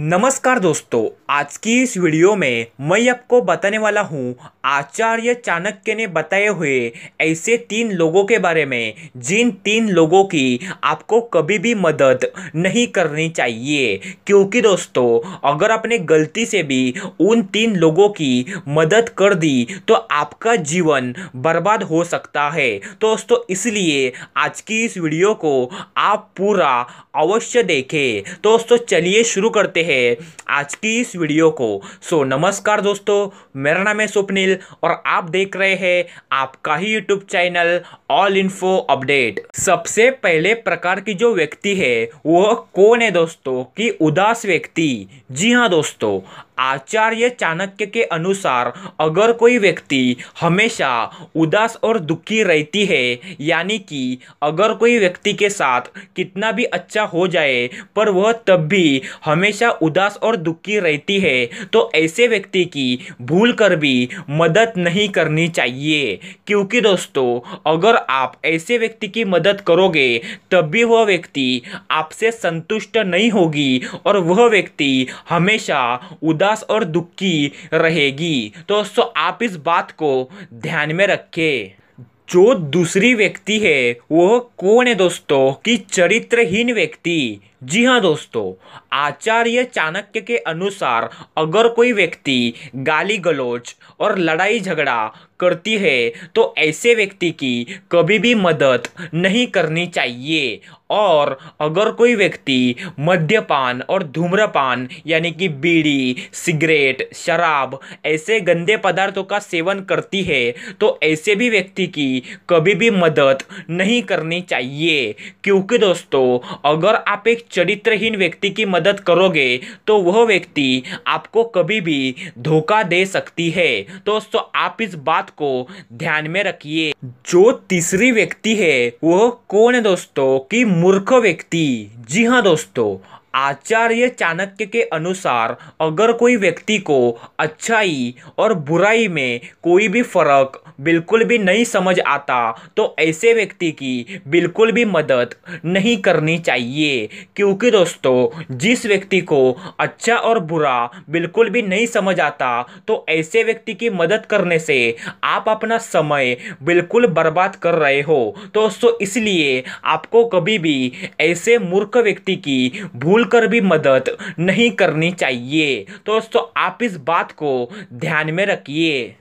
नमस्कार दोस्तों आज की इस वीडियो में मैं आपको बताने वाला हूँ आचार्य चाणक्य ने बताए हुए ऐसे तीन लोगों के बारे में जिन तीन लोगों की आपको कभी भी मदद नहीं करनी चाहिए क्योंकि दोस्तों अगर आपने गलती से भी उन तीन लोगों की मदद कर दी तो आपका जीवन बर्बाद हो सकता है तो दोस्तों इसलिए आज की इस वीडियो को आप पूरा अवश्य देखें तो दोस्तों चलिए शुरू करते हैं हैं आज की इस वीडियो को सो नमस्कार दोस्तों मेरा नाम है स्वप्निल और आप देख रहे हैं आपका ही YouTube channel all info update सबसे पहले प्रकार की जो व्यक्ति है वह कौन है दोस्तों की उदास व्यक्ति जी हाँ दोस्तों आचार्य चाणक्य के अनुसार अगर कोई व्यक्ति हमेशा उदास और दुखी रहती है यानी कि अगर कोई व्यक्ति के साथ कितना भी अच्छा हो जाए पर वह तब भी हमेशा उदास और दुखी रहती है तो ऐसे व्यक्ति की भूल कर भी मदद नहीं करनी चाहिए क्योंकि दोस्तों अगर आप ऐसे व्यक्ति की मदद करोगे तब भी वह व्यक्ति आपसे संतुष्ट नहीं होगी और वह व्यक्ति हमेशा उदास उदास और दुखी रहेगी तो दोस्तों आप इस बात को ध्यान में रखें जो दूसरी व्यक्ति है वह कौन है दोस्तों कि चरित्रहीन व्यक्ति जी हाँ दोस्तों आचार्य चाणक्य के अनुसार अगर कोई व्यक्ति गाली गलोच और लड़ाई झगड़ा करती है तो ऐसे व्यक्ति की कभी भी मदद नहीं करनी चाहिए और अगर कोई व्यक्ति मद्यपान और धूम्रपान यानी कि बीड़ी सिगरेट शराब ऐसे गंदे पदार्थों का सेवन करती है तो ऐसे भी व्यक्ति की कभी भी मदद नहीं करनी चाहिए क्योंकि दोस्तों अगर आप एक चरित्रहीन व्यक्ति की मदद करोगे तो वह व्यक्ति आपको कभी भी धोखा दे सकती है दोस्तों आप इस बात को ध्यान में रखिए जो तीसरी व्यक्ति है वह कौन है दोस्तों की मूर्ख व्यक्ति जी हाँ दोस्तों आचार्य चाणक्य के अनुसार अगर कोई व्यक्ति को अच्छाई और बुराई में कोई भी फर्क बिल्कुल भी नहीं समझ आता तो ऐसे व्यक्ति की बिल्कुल भी मदद नहीं करनी चाहिए क्योंकि दोस्तों जिस व्यक्ति को अच्छा और बुरा बिल्कुल भी नहीं समझ आता तो ऐसे व्यक्ति की मदद करने से आप अपना समय बिल्कुल बर्बाद कर रहे हो तो दोस्तों इसलिए आपको कभी भी ऐसे मूर्ख व्यक्ति की भूल भूलकर भी मदद नहीं करनी चाहिए तो दोस्तों आप इस बात को ध्यान में रखिए